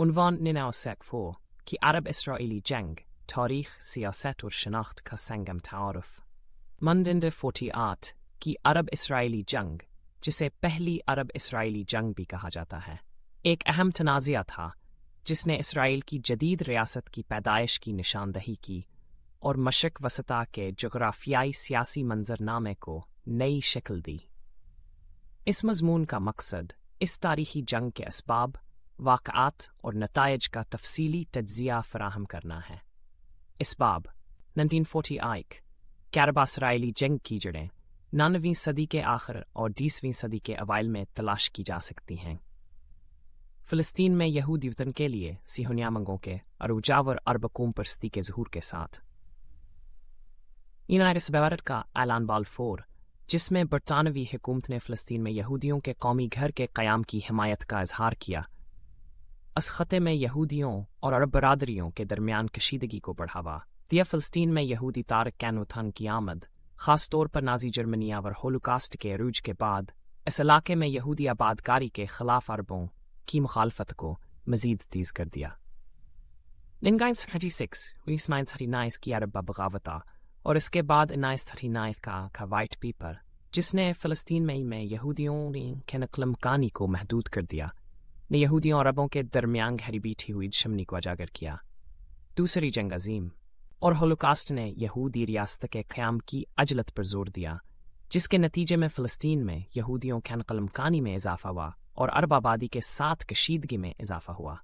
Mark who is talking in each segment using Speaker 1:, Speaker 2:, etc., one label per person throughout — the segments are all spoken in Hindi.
Speaker 1: عنوان نناو سقفو كي عرب إسرائيلي جنگ تاريخ سياسات و شناخت كا سنگم تعارف مندند فوتيات कि अरब इसराइली जंग जिसे पहली अरब इसराइली जंग भी कहा जाता है एक अहम तनाज़ा था जिसने इसराइल की जदीद रियासत की पैदाइश की निशानदही की और मशक वसता के जोग्राफियाई सियासी मंजरनामे को नई शक्ल दी इस मजमून का मकसद इस तारीखी जंग के इसबाब वाकआत और नतज का तफसीली तजिया फराहम करना है इसबाब 1940 आइक कैरबासराइली जंग की जड़ें नानवीं सदी के आखिर और बीसवीं सदी के अवाइल में तलाश की जा सकती हैं फ़लस्तीन में यहूदी वतन के लिए सिहोनिया मंगों के अरुजावर अरबकूम अरब कौम परस्ती के जहूर के साथ यूनाइटिस बेवारत का एलान फोर जिसमें बरतानवी हुकूमत ने फ़लस्तीन में यहूदियों के कौमी घर के क़याम की हिमायत का इजहार किया इस ख़ते में यहूदियों और अरब बरदरीों के दरमियान कशीदगी को बढ़ावा दिया फ़लस्तीन में यहूदी तारक कैनोथन की आमद ख़ास तौर पर नाजी जर्मनिया और होलोकास्ट के अरूज के बाद इस इलाके में यहूदी आबादकारी के खिलाफ अरबों की मुखालफत को मजीद तेज़ कर दिया थर्टी की अरब बगावता और इसके बाद नाइस थर्टी नाइस का आखा वाइट पेपर जिसने फ़लस्तीन में, में यहूदियों ने के को महदूद कर दिया ने यहूदियों और अरबों के दरमियान घरी बीठी हुई दुश्मनी को उजागर किया दूसरी जंग अजीम और होलोकास्ट ने यहूदी रियासत के क़्याम की अजलत पर जोर दिया जिसके नतीजे में फ़लस्तीन में यहूदियों के अनकलमकानी में इजाफा हुआ और अरब आबादी के साथ कशीदगी में इजाफा हुआ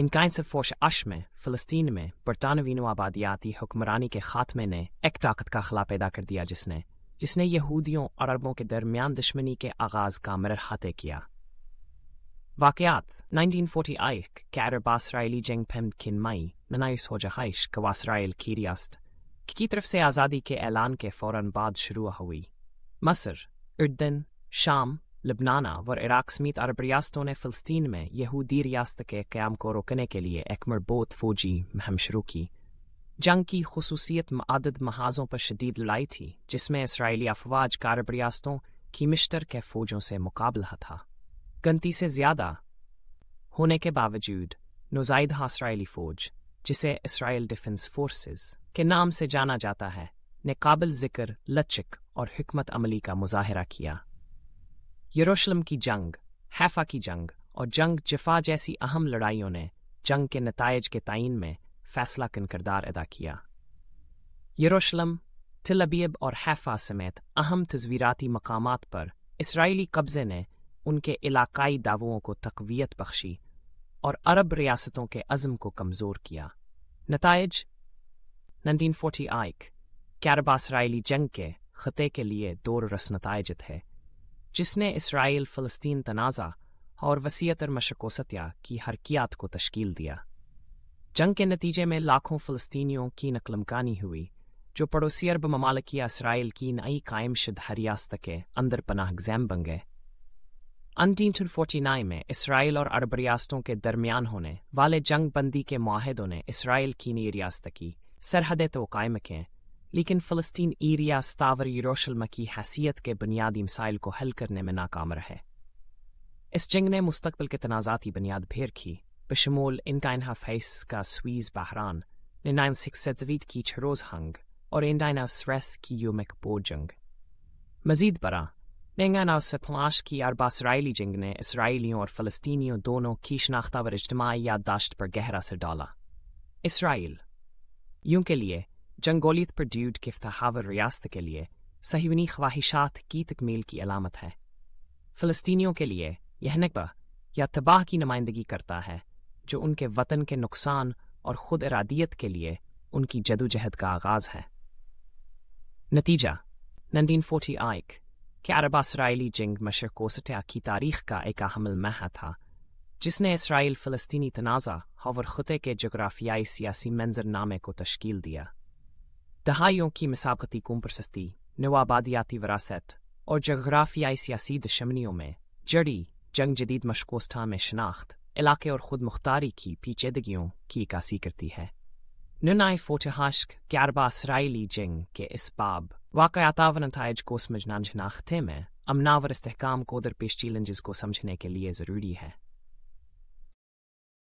Speaker 1: इन काइंस फोश अश में फ़लस्तीन में बरतानवीनों आबादियाती हुक्मरानी के ख़ात्मे ने एक ताकत का खला पैदा कर दिया जिसने जिसने यहूदियों और अरबों के दरमियान दुश्मनी के आगाज़ का मरहाते किया Vakiat, 1948, aich cear jeng pem cin mai, kiriast. Kikitraf se azadi ke elan ke foran bad shuru Masr, Urdin, Sham, लबनाना व इराक समेत अरब रियासतों ने फिलस्तीन में यहूदी रियासत के क्याम को रोकने के लिए एक मरबूत फौजी मुहिम शुरू की जंग की खसूसियत आदद महाजों पर शदीद लड़ाई थी जिसमें इसराइली अफवाज का अरब रियासतों की मिश्तर गंती से ज़्यादा होने के बावजूद नुजाइद इसराइली फ़ौज जिसे इसराइल डिफेंस फोर्सेस के नाम से जाना जाता है ने काबिल जिक्र लचक और हमत अमली का मुजाहरा किया यरूशलेम की जंग हैफ़ा की जंग और जंग जिफा जैसी अहम लड़ाइयों ने जंग के नतज के तयन में फैसला कन किरदार अदा किया यरूशलेम, तिलबियब और हैफ़ा समेत अहम तजवीराती मकाम पर इसराइली कब्ज़े ने उनके इलाकाई दावों को तकवीत बख्शी और अरब रियासतों के अज़म को कमज़ोर किया नतज नंदीन फोर्टी आइक कैरबा इसराइली जंग के ख़ते के लिए दौर रस नतज है जिसने इसराइल फ़लस्तीन तनाज़ा और वसीयत मशकोसतिया की हरकियात को तश्कील दिया जंग के नतीजे में लाखों फ़लस्तीनियों की नकलमकानी हुई जो पड़ोसी अरब ममालकी इसराइल की नई कायम शुद हरियासत के अंदर पनाह गजैम बन गए अनडीन फोर्टी में इसराइल और अरब रियासतों के दरमियान होने वाले जंग बंदी के माहदों ने इसराइल की नई रियासत की सरहदें तो कायम के लेकिन फ़लस्तीन ई रियास्तावर यरूशलम की हैसियत के बुनियादी मिसाइल को हल करने में नाकाम रहे इस जंग ने मुस्तबिल के तनाज़ाती बुनियाद फेर की बशमोल इनकाइनहा फैस का स्वीज बहरान निनाइन सिक्सवीद की छरोज हंग और इंडाइना स्रेस की यूमिक जंग मजीद बरा Mengana से पलाश की अरबास इसराइली जंग ने इसराइलियों और फ़लस्तीनियों दोनों की शनाख्ता और इजमाही याददाश्त पर गहरा असर डाला इसराइल यूं के लिए जंगोलियत पर ड्यूड के फ्तावर रियासत के लिए सहयूनी ख्वाहिशात की तकमील की अलामत है फ़लस्तीनियों के लिए यह नकबा या तबाह की नुमाइंदगी करता है जो उनके वतन के नुकसान और खुद इरादियत के लिए उनकी जदोजहद का आगाज़ है नतीजा नंदीन फोटी आइक कि अरबा इसराइली जंग मशरको की तारीख का एक अहम लम्हा था जिसने इसराइल फ़लस्तीनी तनाज़ा हवर ख़ुते के जगराफियाई सियासी मंजरनामे को तश्कील दिया दहाइयों की मसाबती कुमप्रसती नवाबादियाती वरासत और जग्राफियाई सियासी दशमनियों में जड़ी जंग जदीद मशकोस्था में शनाख्त इलाके और ख़ुद मुख्तारी की पीचेदगियों की इक्सी करती है Nunai fotahashk gyarbas के इस बाब वाकयातावन अंतायज को समझना जना में अमनावर इस्तेकाम को दरपेश चैलेंजेस को समझने के लिए ज़रूरी है